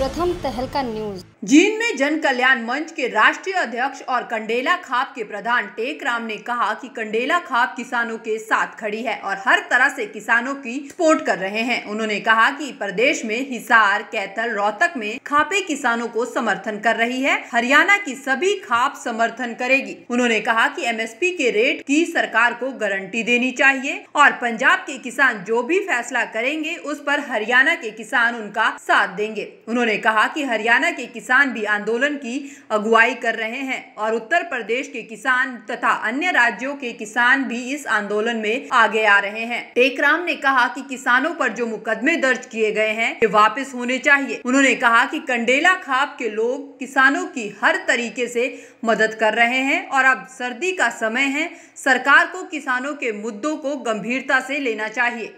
प्रथम तहलका news gene में जन कल्याण मंच के राष्ट्रीय अध्यक्ष और कंडेला खाप के प्रधान टेकराम ने कहा कि कंडेला खाप किसानों के साथ खड़ी है और हर तरह से किसानों की सपोर्ट कर रहे हैं उन्होंने कहा कि प्रदेश में हिसार कैथल रोहतक में खापे किसानों को समर्थन कर रही है हरियाणा की सभी खाप समर्थन करेगी उन्होंने कहा की एम के रेट की सरकार को गारंटी देनी चाहिए और पंजाब के किसान जो भी फैसला करेंगे उस पर हरियाणा के किसान उनका साथ देंगे उन्होंने उन्होंने कहा कि हरियाणा के किसान भी आंदोलन की अगुवाई कर रहे हैं और उत्तर प्रदेश के किसान तथा अन्य राज्यों के किसान भी इस आंदोलन में आगे आ रहे हैं टेकराम ने कहा कि किसानों पर जो मुकदमे दर्ज किए गए हैं वे वापस होने चाहिए उन्होंने कहा कि कंडेला खाप के लोग किसानों की हर तरीके से मदद कर रहे हैं और अब सर्दी का समय है सरकार को किसानों के मुद्दों को गंभीरता से लेना चाहिए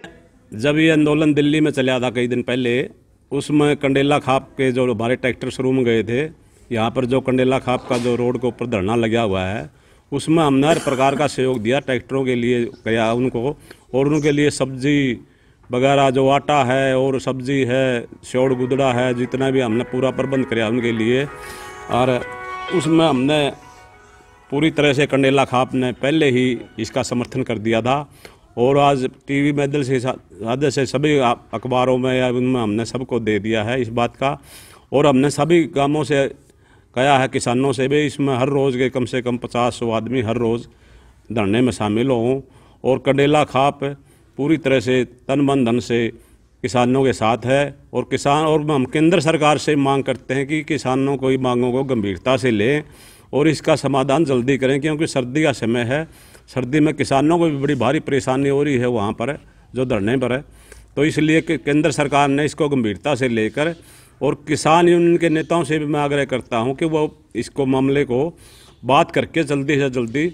जब ये आंदोलन दिल्ली में चला था कई दिन पहले उसमें कंडेला खाप के जो हमारे ट्रैक्टर शुरू में गए थे यहाँ पर जो कंडेला खाप का जो रोड के ऊपर धरना लगा हुआ है उसमें हमने हर प्रकार का सहयोग दिया ट्रैक्टरों के लिए गया उनको और उनके लिए सब्जी वगैरह जो आटा है और सब्जी है श्योड़ गुदड़ा है जितना भी हमने पूरा प्रबंध कराया उनके लिए और उसमें हमने पूरी तरह से कंडेला खाप ने पहले ही इसका समर्थन कर दिया था और आज टीवी वी से साधे से सभी अखबारों में या उनमें हमने सबको दे दिया है इस बात का और हमने सभी गांवों से कहा है किसानों से भी इसमें हर रोज़ के कम से कम पचास सौ आदमी हर रोज़ धरने में शामिल हों और कंडेला खाप पूरी तरह से तन बन धन से किसानों के साथ है और किसान और हम केंद्र सरकार से मांग करते हैं कि किसानों को मांगों को गंभीरता से लें और इसका समाधान जल्दी करें क्योंकि सर्दी का समय है सर्दी में किसानों को भी बड़ी भारी परेशानी हो रही है वहाँ पर जो धरने पर है तो इसलिए कि केंद्र सरकार ने इसको गंभीरता से लेकर और किसान यूनियन के नेताओं से भी मैं आग्रह करता हूँ कि वो इसको मामले को बात करके जल्दी से जल्दी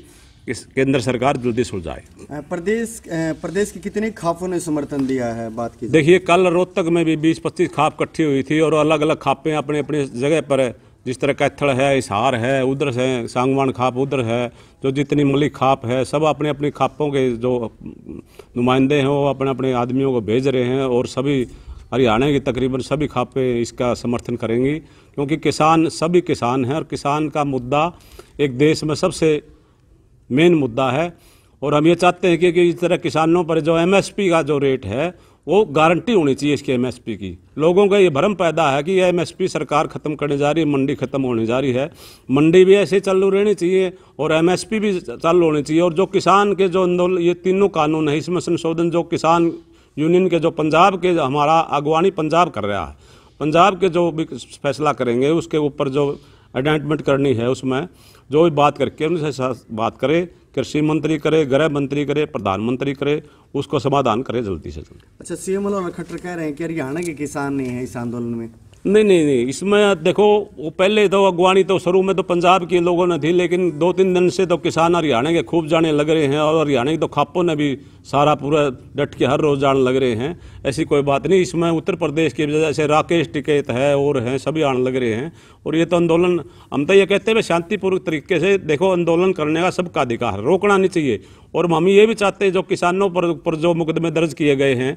इस केंद्र सरकार जल्दी सुलझाए प्रदेश प्रदेश की कितनी खापों ने समर्थन दिया है बात की देखिए कल रोहतक में भी बीस पच्चीस खाप इकट्ठी हुई थी और अलग अलग खापें अपने अपने जगह पर जिस तरह कैथल है इसहार है उधर से सांगवान खाप उधर है जो जितनी मलिक खाप है सब अपने अपने खापों के जो नुमाइंदे हैं वो अपने अपने आदमियों को भेज रहे हैं और सभी हरियाणा की तकरीबन सभी खापें इसका समर्थन करेंगी क्योंकि किसान सभी किसान हैं और किसान का मुद्दा एक देश में सबसे मेन मुद्दा है और हम ये चाहते हैं कि, कि इस तरह किसानों पर जो एमएसपी का जो रेट है वो गारंटी होनी चाहिए इसकी एमएसपी की लोगों का ये भ्रम पैदा है कि ये एमएसपी सरकार ख़त्म करने जा रही है मंडी ख़त्म होने जा रही है मंडी भी ऐसे चालू रहनी चाहिए और एमएसपी भी चालू होनी चाहिए और जो किसान के जो आंदोलन ये तीनों कानून है इसमें संशोधन जो किसान यूनियन के जो पंजाब के हमारा अगवानी पंजाब कर रहा है पंजाब के जो भी फैसला करेंगे उसके ऊपर जो अडेंटमेंट करनी है उसमें जो भी बात करके उनसे बात करें कृषि मंत्री करे गृह मंत्री करे प्रधानमंत्री करे उसको समाधान करे जल्दी से जल्दी अच्छा सीएम मनोहर खट्टर कह रहे हैं कि हरियाणा के किसान नहीं है इस आंदोलन में नहीं नहीं नहीं इसमें देखो वो पहले तो अगवाणी तो शुरू में तो पंजाब के लोगों ने थी लेकिन दो तीन दिन से तो किसान हरियाणा के खूब जाने लग रहे हैं और हरियाणा के तो खापों ने भी सारा पूरा डट के हर रोज़ जाने लग रहे हैं ऐसी कोई बात नहीं इसमें उत्तर प्रदेश के जैसे राकेश टिकेत है और हैं सभी आने लग रहे हैं और ये तो आंदोलन हम तो ये कहते हैं शांतिपूर्वक तरीके से देखो आंदोलन करने का सबका अधिकार रोकना नहीं चाहिए और हम ये भी चाहते हैं जो किसानों पर जो मुकदमे दर्ज किए गए हैं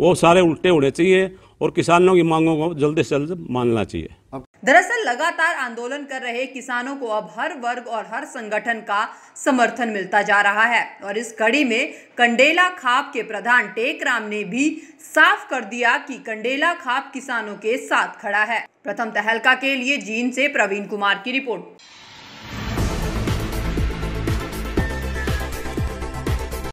वो सारे उल्टे होने चाहिए और किसानों की मांगों को जल्द से जल्द मानना चाहिए दरअसल लगातार आंदोलन कर रहे किसानों को अब हर वर्ग और हर संगठन का समर्थन मिलता जा रहा है और इस कड़ी में कंडेला खाप के प्रधान टेकराम ने भी साफ कर दिया कि कंडेला खाप किसानों के साथ खड़ा है प्रथम तहलका के लिए जीन से प्रवीण कुमार की रिपोर्ट